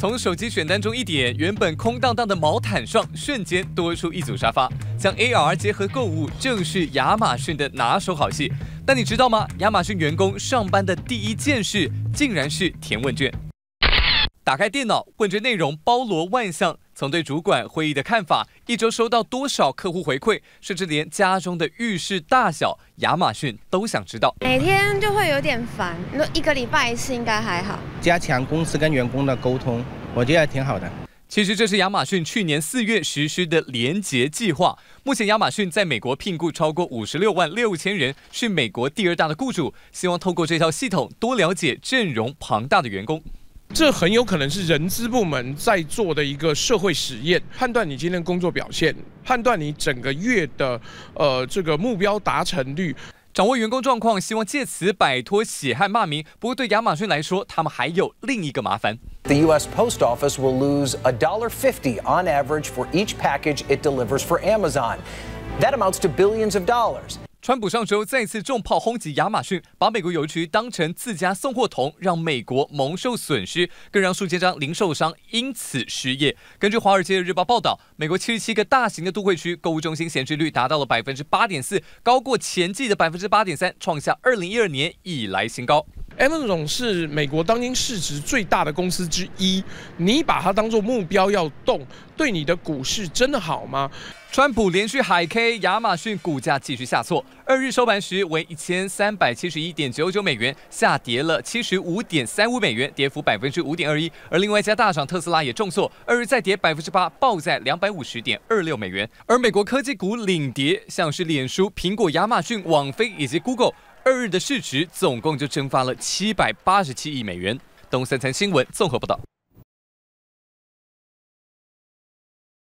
从手机选单中一点，原本空荡荡的毛毯上瞬间多出一组沙发。将 AR 结合购物，正是亚马逊的拿手好戏。但你知道吗？亚马逊员工上班的第一件事，竟然是填问卷。打开电脑，问卷内容包罗万象。从对主管会议的看法，一周收到多少客户回馈，甚至连家中的浴室大小，亚马逊都想知道。每天就会有点烦，那一个礼拜一次应该还好。加强公司跟员工的沟通，我觉得挺好的。其实这是亚马逊去年四月实施的联结计划。目前亚马逊在美国聘雇超过五十六万六千人，是美国第二大的雇主。希望透过这套系统，多了解阵容庞大的员工。这很有可能是人资部门在做的一个社会实验，判断你今天工作表现，判断你整个月的呃这个目标达成率，掌握员工状况，希望借此摆脱血汗骂名。不过对亚马逊来说，他们还有另一个麻烦。The U.S. Post Office will lose a dollar fifty on average for each package it delivers for Amazon. That amounts to billions of dollars. 川普上周再次重炮轰击亚马逊，把美国邮局当成自家送货桶，让美国蒙受损失，更让数千张零售商因此失业。根据《华尔街日报》报道，美国七十七个大型的都会区购物中心闲置率达到了百分之八点四，高过前季的百分之八点三，创下二零一二年以来新高。Amazon 是美国当今市值最大的公司之一，你把它当做目标要动，对你的股市真的好吗？川普连续海 K，亚马逊股价继续下挫，二日收盘时为一千三百七十一点九九美元，下跌了七十五点三五美元，跌幅百分之五点二一。而另外一家大厂特斯拉也重挫，二日再跌百分之八，报在两百五十点二六美元。而美国科技股领跌，像是脸书、苹果、亚马逊、网飞以及 Google。二日的市值总共就蒸发了七百八十七亿美元。东三餐新闻综合报道。